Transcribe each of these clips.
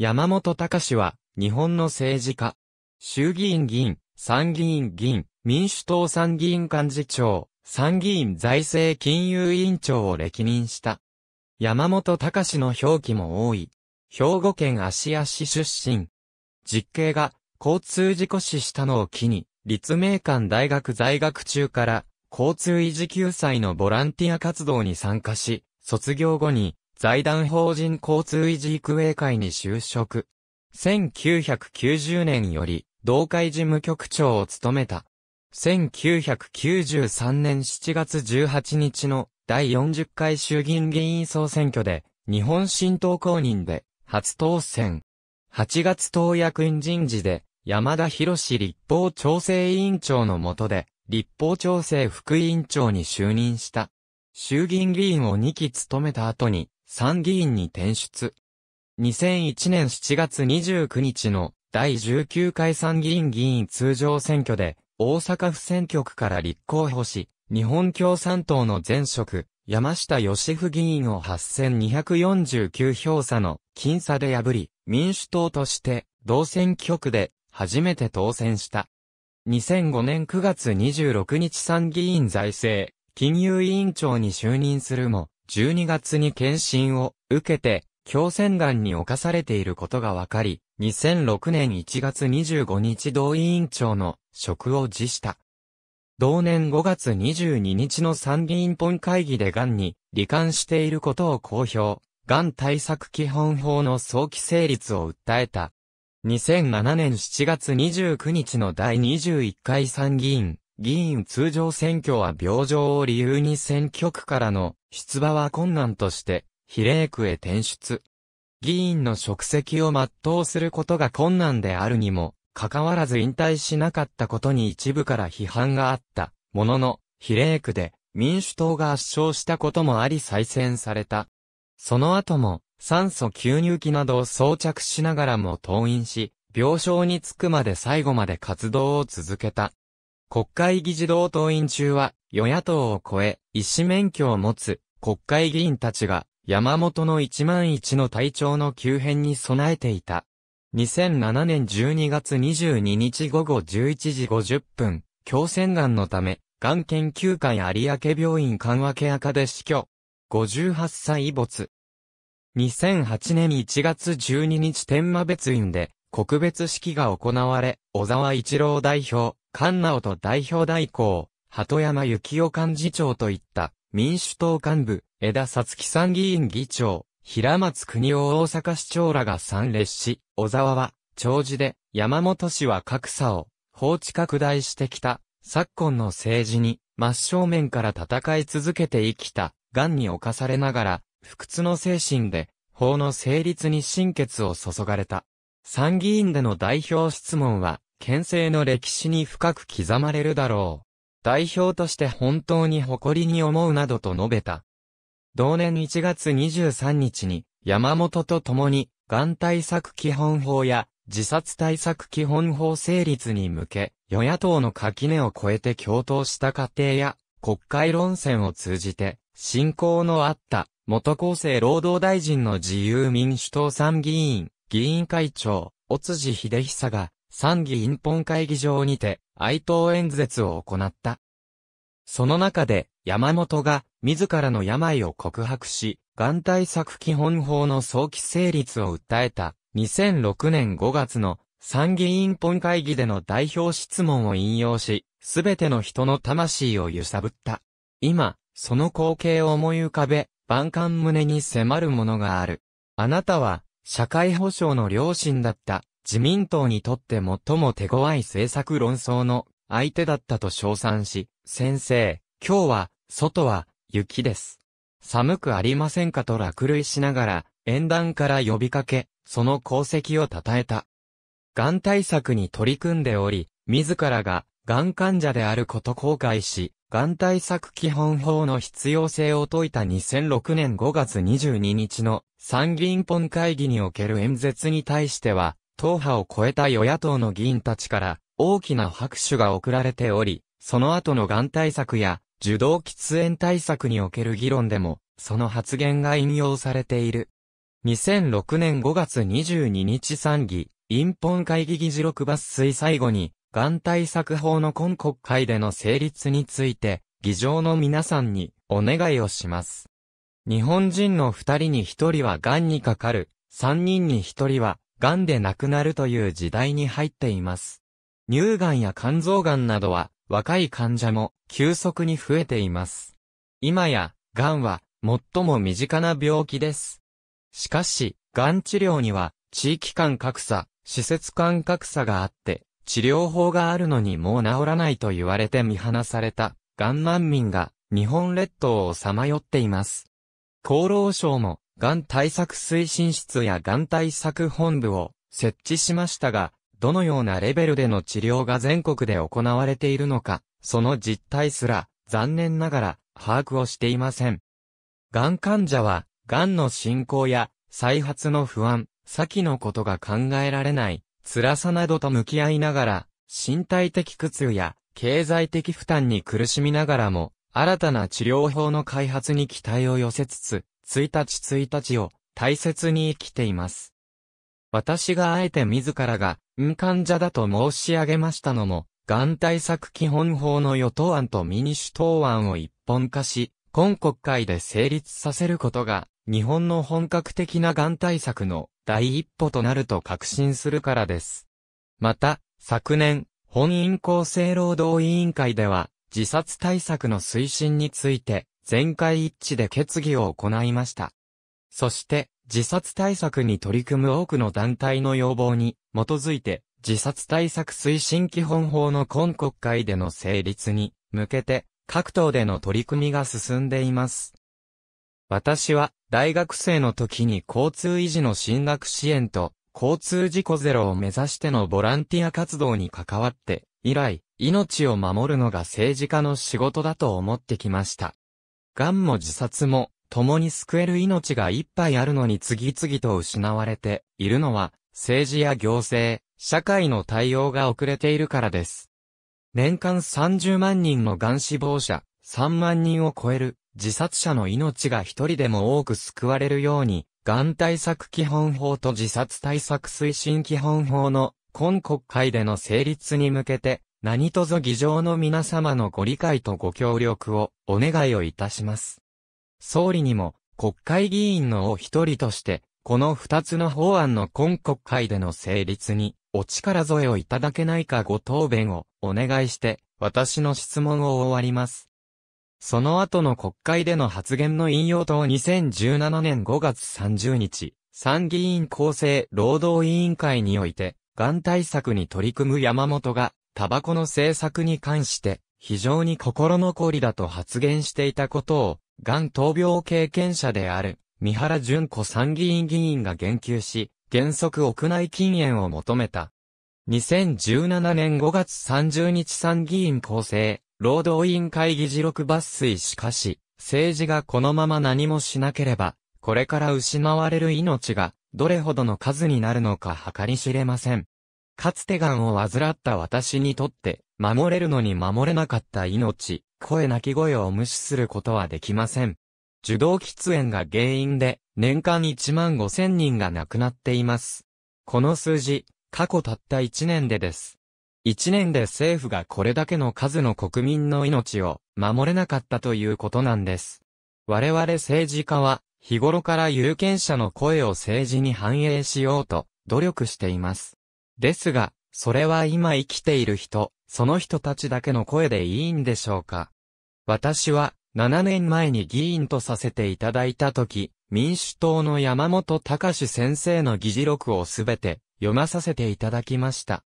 山本隆は、日本の政治家。衆議院議員、参議院議員、民主党参議院幹事長、参議院財政金融委員長を歴任した。山本隆の表記も多い。兵庫県芦屋市出身。実刑が交通事故死したのを機に、立命館大学在学中から交通維持救済のボランティア活動に参加し、卒業後に財団法人交通維持育英会に就職。1990年より、同会事務局長を務めた。1993年7月18日の第40回衆議院議員総選挙で、日本新党公認で、初当選。8月党役員人事で、山田博士立法調整委員長の下で、立法調整副委員長に就任した。衆議院議員を2期務めた後に、参議院に転出。2001年7月29日の第19回参議院議員通常選挙で、大阪府選挙区から立候補し、日本共産党の前職、山下義夫議員を8249票差の僅差で破り、民主党として同選挙区で初めて当選した。2005年9月26日参議院財政金融委員長に就任するも、12月に検診を受けて、強腺癌に侵されていることが分かり、2006年1月25日同委員長の職を辞した。同年5月22日の参議院本会議で癌に罹患していることを公表、癌対策基本法の早期成立を訴えた。2007年7月29日の第21回参議院議員通常選挙は病状を理由に選挙区からの出馬は困難として、比例区へ転出。議員の職責を全うすることが困難であるにも、かかわらず引退しなかったことに一部から批判があった、ものの、比例区で民主党が圧勝したこともあり再選された。その後も、酸素吸入器などを装着しながらも登院し、病床に着くまで最後まで活動を続けた。国会議事堂党員中は、与野党を超え、医師免許を持つ、国会議員たちが、山本の一万一の体調の急変に備えていた。2007年12月22日午後11時50分、強戦癌のため、がん研究会有明病院緩和ケア科で死去。58歳没。2008年1月12日天馬別院で、告別式が行われ、小沢一郎代表、菅直と代表代行、鳩山幸男幹事長といった民主党幹部、枝さつき参議院議長、平松国夫大阪市長らが参列し、小沢は、長寿で、山本氏は格差を、放置拡大してきた、昨今の政治に、真正面から戦い続けて生きた、癌に侵されながら、不屈の精神で、法の成立に心血を注がれた。参議院での代表質問は、県政の歴史に深く刻まれるだろう。代表として本当に誇りに思うなどと述べた。同年1月23日に山本と共に、がん対策基本法や自殺対策基本法成立に向け、与野党の垣根を越えて共闘した過程や、国会論戦を通じて、信仰のあった、元厚生労働大臣の自由民主党参議院、議員会長、尾辻秀久が、参議院本会議場にて哀悼演説を行った。その中で山本が自らの病を告白し、眼対策基本法の早期成立を訴えた2006年5月の参議院本会議での代表質問を引用し、すべての人の魂を揺さぶった。今、その光景を思い浮かべ、万感胸に迫るものがある。あなたは、社会保障の良心だった、自民党にとって最も手強い政策論争の相手だったと称賛し、先生、今日は、外は、雪です。寒くありませんかと落雷しながら、演壇から呼びかけ、その功績を称えた。がん対策に取り組んでおり、自らが、がん患者であること後悔し、がん対策基本法の必要性を説いた2006年5月22日の参議院本会議における演説に対しては、党派を超えた与野党の議員たちから大きな拍手が送られており、その後のがん対策や受動喫煙対策における議論でも、その発言が引用されている。2006年5月22日参議、院本会議議事録抜粋最後に、がん対策法の今国会での成立について、議場の皆さんにお願いをします。日本人の二人に一人はがんにかかる、三人に一人は癌で亡くなるという時代に入っています。乳がんや肝臓がんなどは、若い患者も急速に増えています。今や、がんは最も身近な病気です。しかし、がん治療には、地域間格差、施設間格差があって、治療法があるのにもう治らないと言われて見放された、がん難民が、日本列島をさまよっています。厚労省も、がん対策推進室やがん対策本部を設置しましたが、どのようなレベルでの治療が全国で行われているのか、その実態すら、残念ながら、把握をしていません。がん患者は、がんの進行や、再発の不安、先のことが考えられない、辛さなどと向き合いながら、身体的苦痛や、経済的負担に苦しみながらも、新たな治療法の開発に期待を寄せつつ、1日1日を大切に生きています。私があえて自らが、ん患者だと申し上げましたのも、がん対策基本法の与党案とミニ主党案を一本化し、今国会で成立させることが、日本の本格的ながん対策の第一歩となると確信するからです。また、昨年、本院厚生労働委員会では、自殺対策の推進について、全会一致で決議を行いました。そして、自殺対策に取り組む多くの団体の要望に基づいて、自殺対策推進基本法の今国会での成立に向けて、各党での取り組みが進んでいます。私は大学生の時に交通維持の進学支援と交通事故ゼロを目指してのボランティア活動に関わって以来命を守るのが政治家の仕事だと思ってきました。癌も自殺も、共に救える命がいっぱいあるのに次々と失われているのは、政治や行政、社会の対応が遅れているからです。年間30万人の癌死亡者、3万人を超える自殺者の命が一人でも多く救われるように、癌対策基本法と自殺対策推進基本法の今国会での成立に向けて、何卒議場の皆様のご理解とご協力をお願いをいたします。総理にも、国会議員のお一人として、この二つの法案の今国会での成立に、お力添えをいただけないかご答弁をお願いして、私の質問を終わります。その後の国会での発言の引用と2017年5月30日、参議院厚生労働委員会において、がん対策に取り組む山本が、タバコの政策に関して非常に心残りだと発言していたことを、がん闘病経験者である、三原淳子参議院議員が言及し、原則屋内禁煙を求めた。2017年5月30日参議院構成、労働委員会議事録抜粋しかし、政治がこのまま何もしなければ、これから失われる命が、どれほどの数になるのか計り知れません。かつて癌を患った私にとって、守れるのに守れなかった命、声泣き声を無視することはできません。受動喫煙が原因で、年間1万5千人が亡くなっています。この数字、過去たった1年でです。1年で政府がこれだけの数の国民の命を守れなかったということなんです。我々政治家は、日頃から有権者の声を政治に反映しようと努力しています。ですが、それは今生きている人、その人たちだけの声でいいんでしょうか。私は、7年前に議員とさせていただいたとき、民主党の山本隆先生の議事録をすべて読まさせていただきました。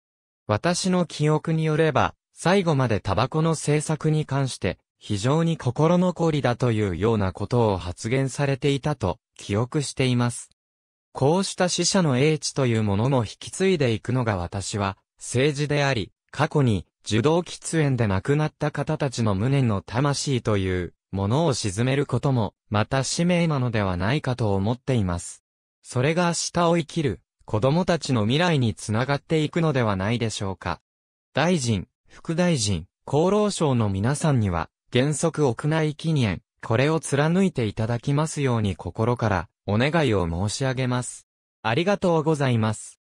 私の記憶によれば、最後までタバコの政策に関して非常に心残りだというようなことを発言されていたと記憶しています。こうした死者の英知というものも引き継いでいくのが私は、政治であり、過去に、受動喫煙で亡くなった方たちの無念の魂という、ものを沈めることも、また使命なのではないかと思っています。それが明日を生きる、子供たちの未来につながっていくのではないでしょうか。大臣、副大臣、厚労省の皆さんには、原則屋内禁煙、これを貫いていただきますように心からお願いを申し上げます。ありがとうございます。